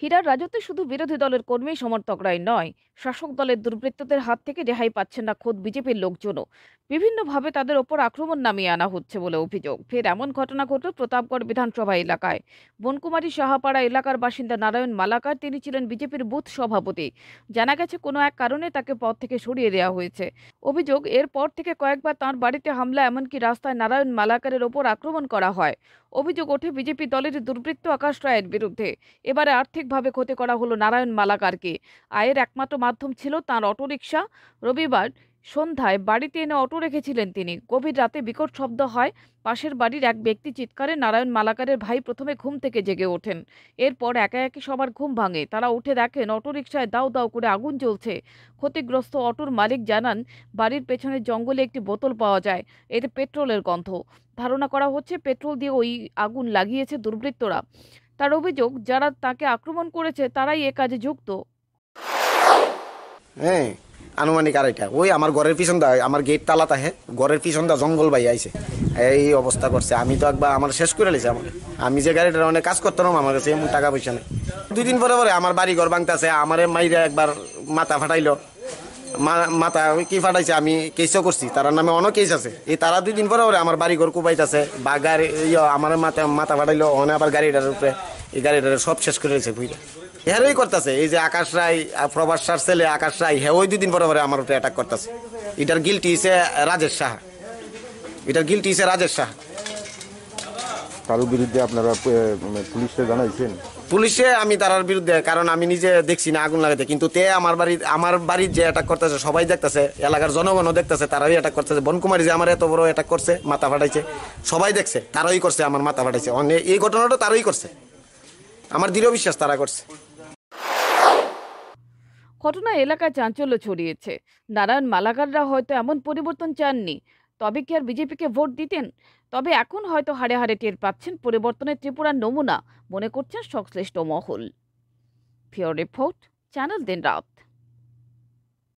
হীরার রাজত্বে শুধু বিরোধী দলের কর্মী সমর্থকরাই নয় শাসক দলের দুর্বৃত্তদের হাত থেকে রেহাই পাচ্ছেন না খোদ বিজেপির লোকজনও বিভিন্নভাবে তাদের ওপর আক্রমণ নামিয়ে আনা হচ্ছে বলে অভিযোগ ফের এমন ঘটনা ঘটল প্রতাপগড় বিধানসভা এলাকায় বনকুমারী সাহাপাড়া এলাকার বাসিন্দা নারায়ণ মালাকার তিনি ছিলেন বিজেপির বুথ সভাপতি জানা গেছে কোনো এক কারণে তাকে পদ থেকে সরিয়ে দেওয়া হয়েছে অভিযোগ এরপর থেকে কয়েকবার তার বাড়িতে হামলা এমনকি রাস্তায় নারায়ণ মালাকারের ওপর আক্রমণ করা হয় অভিযোগ ওঠে বিজেপি দলের দুর্বৃত্ত আকাশ রায়ের বিরুদ্ধে এবারে আর্থিক মানসিকভাবে ক্ষতি করা হলো নারায়ণ মালাকারকে আয়ের একমাত্র মাধ্যম ছিল তাঁর অটোরিকশা রবিবার সন্ধ্যায় বাড়িতে এনে অটো রেখেছিলেন তিনি গভীর রাতে বিকট শব্দ হয় পাশের বাড়ির এক ব্যক্তি চিৎকারে নারায়ণ মালাকারের ভাই প্রথমে ঘুম থেকে জেগে ওঠেন এরপর একা একে সবার ঘুম ভাঙে তারা উঠে দেখেন অটোরিকশায় দাও দাও করে আগুন জ্বলছে ক্ষতিগ্রস্ত অটোর মালিক জানান বাড়ির পেছনের জঙ্গলে একটি বোতল পাওয়া যায় এতে পেট্রোলের গন্ধ ধারণা করা হচ্ছে পেট্রোল দিয়ে ওই আগুন লাগিয়েছে দুর্বৃত্তরা তার অভিযোগ যারা তাকে আক্রমণ করেছে তারাই এ কাজে যুক্ত হ্যাঁ আনুমানিক আরেকটা ওই আমার ঘরের পিছন দা আমার গেট তালা তাহে ঘরের পিছন দা জঙ্গল ভাই আইছে এই অবস্থা করছে আমি তো একবার আমার শেষ করে লিছে আমাকে আমি যে গাড়িটার অনেক কাজ করতাম আমার কাছে এমন টাকা পয়সা নেই দুই দিন পরে পরে আমার বাড়ি ঘর আছে আমার মাইরা একবার মাথা ফাটাইলো মাথা কি ফাটাইছে আমি কেসও করছি তারার নামে অনেক কেস আছে এই তারা দুই দিন পরে ওরে আমার বাড়ি ঘর আছে বা গাড়ি আমার মাথা মাথা ফাটাইলো অনেক আবার গাড়িটার উপরে এই গাড়িটার সব শেষ করে রয়েছে বুঝলে হেরই করতেছে এই যে আকাশ রায় প্রভাস সার ছেলে আকাশ রায় হ্যাঁ ওই দুদিন পরে পরে আমার উপরে অ্যাটাক করতেছে এটার গিলটি হিসে রাজেশ সাহা এটার গিলটি হিসে রাজেশ সাহা তার বিরুদ্ধে আপনারা মানে পুলিশে জানাইছেন পুলিশে আমি তার বিরুদ্ধে কারণ আমি নিজে দেখছি না আগুন লাগাতে কিন্তু তে আমার বাড়ির আমার বাড়ির যে অ্যাটাক করতেছে সবাই দেখতেছে এলাকার জনগণও দেখতেছে তারাই অ্যাটাক করতেছে বনকুমারী যে আমার এত বড় অ্যাটাক করছে মাথা ফাটাইছে সবাই দেখছে তারাই করছে আমার মাথা ফাটাইছে এই ঘটনাটা তারাই করছে আমার দৃঢ় বিশ্বাস তারা করছে ঘটনা এলাকায় চাঞ্চল্য ছড়িয়েছে নারায়ণ মালাকাররা হয়তো এমন পরিবর্তন চাননি তবে কি আর বিজেপিকে ভোট দিতেন তবে এখন হয়তো হারে হারে টের পাচ্ছেন পরিবর্তনের ত্রিপুরার নমুনা মনে করছেন সংশ্লিষ্ট মহল ফিওর রিপোর্ট চ্যানেল দিন রাত